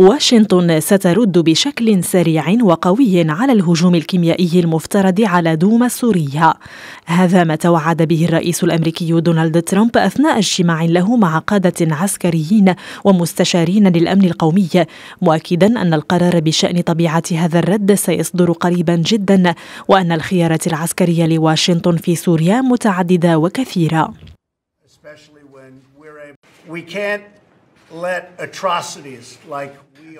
واشنطن سترد بشكل سريع وقوي على الهجوم الكيميائي المفترض على دوما السورية هذا ما توعد به الرئيس الأمريكي دونالد ترامب أثناء اجتماع له مع قادة عسكريين ومستشارين للأمن القومي مؤكدا أن القرار بشأن طبيعة هذا الرد سيصدر قريبا جدا وأن الخيارات العسكرية لواشنطن في سوريا متعددة وكثيرة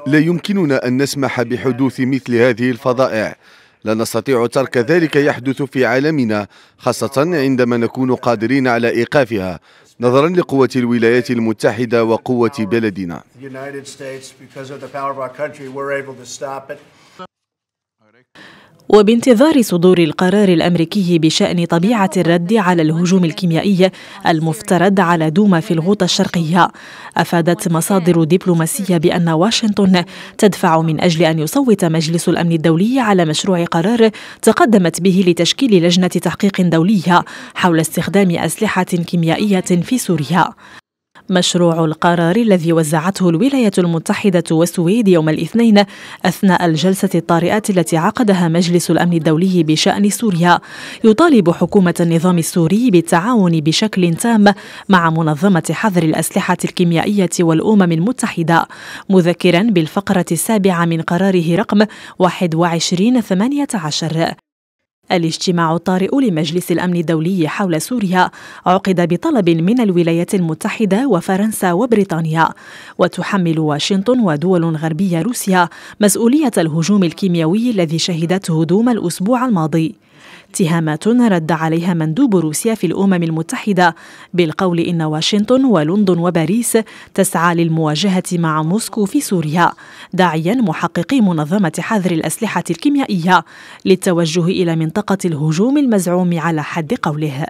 لا يمكننا أن نسمح بحدوث مثل هذه الفضائع لا نستطيع ترك ذلك يحدث في عالمنا خاصة عندما نكون قادرين على إيقافها نظرا لقوة الولايات المتحدة وقوة بلدنا وبانتظار صدور القرار الأمريكي بشأن طبيعة الرد على الهجوم الكيميائي المفترض على دوما في الغوطة الشرقية أفادت مصادر دبلوماسية بأن واشنطن تدفع من أجل أن يصوت مجلس الأمن الدولي على مشروع قرار تقدمت به لتشكيل لجنة تحقيق دولية حول استخدام أسلحة كيميائية في سوريا مشروع القرار الذي وزعته الولايات المتحدة والسويد يوم الاثنين أثناء الجلسة الطارئة التي عقدها مجلس الأمن الدولي بشأن سوريا يطالب حكومة النظام السوري بالتعاون بشكل تام مع منظمة حظر الأسلحة الكيميائية والأمم المتحدة مذكرا بالفقرة السابعة من قراره رقم 21 18 الاجتماع الطارئ لمجلس الامن الدولي حول سوريا عقد بطلب من الولايات المتحده وفرنسا وبريطانيا وتحمل واشنطن ودول غربيه روسيا مسؤوليه الهجوم الكيميائي الذي شهدته دوما الاسبوع الماضي اتهامات رد عليها مندوب روسيا في الأمم المتحدة بالقول إن واشنطن ولندن وباريس تسعى للمواجهة مع موسكو في سوريا داعيا محققي منظمة حظر الأسلحة الكيميائية للتوجه إلى منطقة الهجوم المزعوم على حد قوله